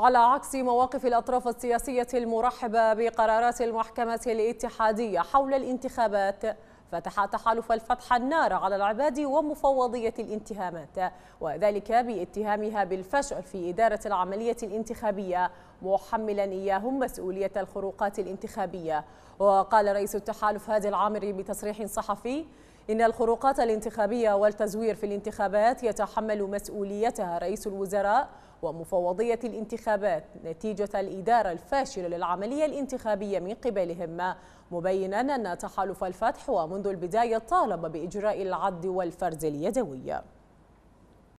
على عكس مواقف الأطراف السياسية المرحبة بقرارات المحكمة الاتحادية حول الانتخابات فتح تحالف الفتح النار على العباد ومفوضية الانتهامات وذلك باتهامها بالفشل في إدارة العملية الانتخابية محملا إياهم مسؤولية الخروقات الانتخابية وقال رئيس التحالف هادي العامري بتصريح صحفي إن الخروقات الانتخابية والتزوير في الانتخابات يتحمل مسؤوليتها رئيس الوزراء ومفوضية الانتخابات نتيجة الإدارة الفاشلة للعملية الانتخابية من قبلهم مبينا أن تحالف الفتح ومنذ البداية طالب بإجراء العد والفرز اليدوي